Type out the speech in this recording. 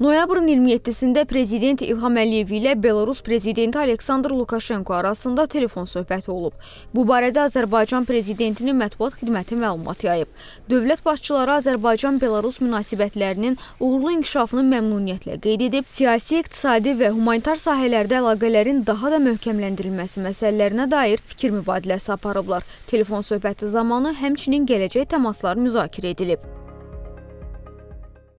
Noyabrın 27-sində prezident İlham Əliyev ilə Belarus prezidenti Aleksandr Lukaşenko arasında telefon söhbəti olub. Bu barədə Azərbaycan prezidentinin mətbuat xidməti məlumat yayıb. Dövlət başçıları Azərbaycan-Belarus münasibətlərinin uğurlu inkişafını məmnuniyyətlə qeyd edib, siyasi, iqtisadi və humanitar sahələrdə əlaqələrin daha da möhkəmləndirilməsi məsələlərinə dair fikir mübadiləsi aparıblar. Telefon söhbəti zamanı həmçinin gələcək təmaslar müzakirə edilib.